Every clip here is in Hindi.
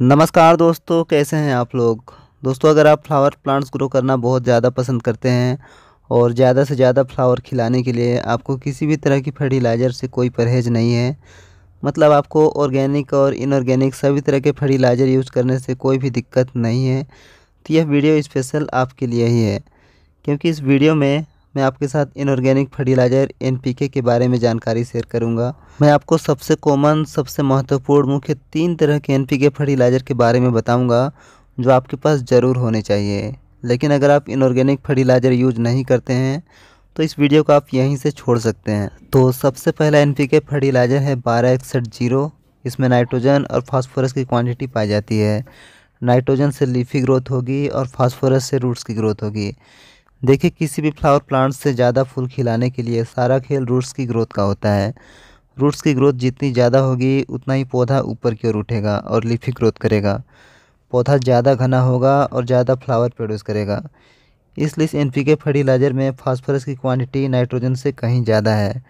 नमस्कार दोस्तों कैसे हैं आप लोग दोस्तों अगर आप फ्लावर प्लांट्स ग्रो करना बहुत ज़्यादा पसंद करते हैं और ज़्यादा से ज़्यादा फ्लावर खिलाने के लिए आपको किसी भी तरह की फर्टिलाइज़र से कोई परहेज नहीं है मतलब आपको ऑर्गेनिक और इनऑर्गेनिक सभी तरह के फर्टिलाइज़र यूज़ करने से कोई भी दिक्कत नहीं है तो यह वीडियो स्पेशल आपके लिए ही है क्योंकि इस वीडियो में मैं आपके साथ इनऑर्गेनिक फर्टिलाइजर एनपीके के बारे में जानकारी शेयर करूंगा मैं आपको सबसे कॉमन सबसे महत्वपूर्ण मुख्य तीन तरह के एनपीके फर्टिलाइजर के बारे में बताऊंगा जो आपके पास ज़रूर होने चाहिए लेकिन अगर आप इनऑर्गेनिक फर्टिलाइजर यूज नहीं करते हैं तो इस वीडियो को आप यहीं से छोड़ सकते हैं तो सबसे पहला एन फर्टिलाइज़र है बारह इकसठ जीरो इसमें नाइट्रोजन और फॉस्फ़ोरस की क्वान्टिटी पाई जाती है नाइट्रोजन से लीफी ग्रोथ होगी और फास्फोरस से रूट्स की ग्रोथ होगी देखिए किसी भी फ्लावर प्लांट से ज़्यादा फूल खिलाने के लिए सारा खेल रूट्स की ग्रोथ का होता है रूट्स की ग्रोथ जितनी ज़्यादा होगी उतना ही पौधा ऊपर की ओर उठेगा और लीफी ग्रोथ करेगा पौधा ज़्यादा घना होगा और ज़्यादा फ्लावर प्रोड्यूस करेगा इसलिए इस एन पी के फर्टिलाइज़र में फास्फोरस की क्वांटिटी नाइट्रोजन से कहीं ज़्यादा है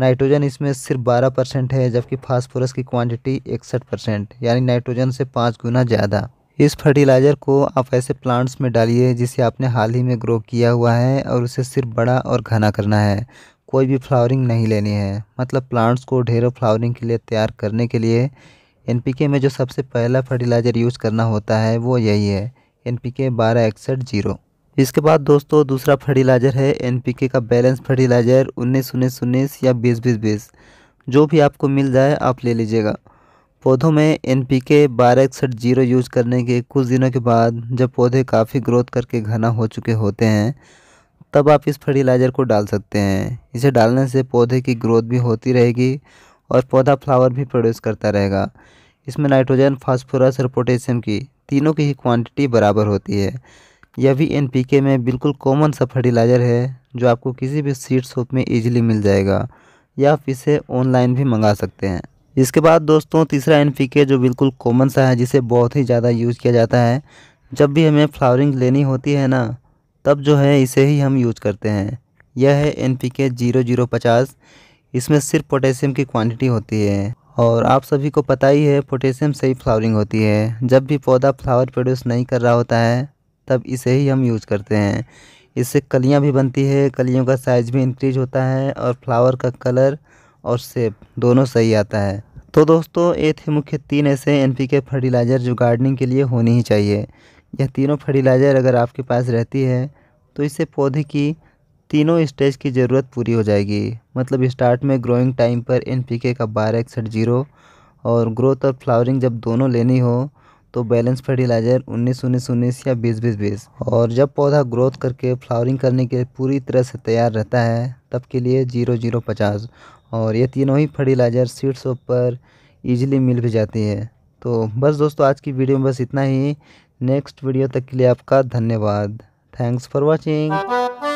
नाइट्रोजन इसमें सिर्फ बारह परसेंट है जबकि फास्फोरस की क्वांटिटी इकसठ परसेंट यानी नाइट्रोजन से पाँच गुना ज़्यादा इस फर्टिलाइज़र को आप ऐसे प्लांट्स में डालिए जिसे आपने हाल ही में ग्रो किया हुआ है और उसे सिर्फ बड़ा और घना करना है कोई भी फ्लावरिंग नहीं लेनी है मतलब प्लांट्स को ढेरों फ्लावरिंग के लिए तैयार करने के लिए एनपीके में जो सबसे पहला फर्टिलाइज़र यूज़ करना होता है वो यही है एन पी के बारह जीरो इसके बाद दोस्तों दूसरा फर्टिलाइज़र है एन पी के का बैलेंस फर्टिलाइज़र उन्नीस उन्नीस उन्नीस या बीस बीस बीस जो भी आपको मिल जाए आप ले लीजिएगा पौधों में एन पी के बारह इकसठ जीरो यूज करने के कुछ दिनों के बाद जब पौधे काफ़ी ग्रोथ करके घना हो चुके होते हैं तब आप इस फर्टिलाइज़र को डाल सकते हैं इसे डालने से पौधे की ग्रोथ भी होती रहेगी और पौधा फ्लावर भी प्रोड्यूस करता रहेगा इसमें नाइट्रोजन फास्फोरस और पोटेशियम की तीनों की ही क्वांटिटी बराबर होती है यह भी एन में बिल्कुल कॉमन सा फर्टिलाइज़र है जो आपको किसी भी सीड शॉप में ईजिली मिल जाएगा या आप इसे ऑनलाइन भी मंगा सकते हैं इसके बाद दोस्तों तीसरा एन जो बिल्कुल कॉमन सा है जिसे बहुत ही ज़्यादा यूज़ किया जाता है जब भी हमें फ्लावरिंग लेनी होती है ना तब जो है इसे ही हम यूज करते हैं यह है N P K zero zero पचास इसमें सिर्फ पोटेशियम की क्वांटिटी होती है और आप सभी को पता ही है पोटेशियम से ही फ्लावरिंग होती है जब भी पौधा फ्लावर प्रोड्यूस नहीं कर रहा होता है तब इसे ही हम यूज करते हैं इससे कलियाँ भी बनती है कलियों का साइज भी इंक्रीज होता है और फ्लावर का कलर और सेब दोनों सही आता है तो दोस्तों ये थे मुख्य तीन ऐसे एन पी के फर्टिलाइज़र जो गार्डनिंग के लिए होनी ही चाहिए यह तीनों फर्टिलाइज़र अगर आपके पास रहती है तो इससे पौधे की तीनों स्टेज की ज़रूरत पूरी हो जाएगी मतलब स्टार्ट में ग्रोइंग टाइम पर एन पी के का बारह इकसठ जीरो और ग्रोथ और फ्लावरिंग जब दोनों लेनी हो तो बैलेंस फर्टिलाइज़र उन्नीस उन्नीस उन्नीस या बीस बीस बीस और जब पौधा ग्रोथ करके फ्लावरिंग करने के लिए पूरी तरह से तैयार रहता है तब के लिए जीरो जीरो पचास और ये तीनों ही फर्टिलाइज़र सीड्स पर ईजिली मिल भी जाती है तो बस दोस्तों आज की वीडियो में बस इतना ही नेक्स्ट वीडियो तक के लिए आपका धन्यवाद थैंक्स फॉर वॉचिंग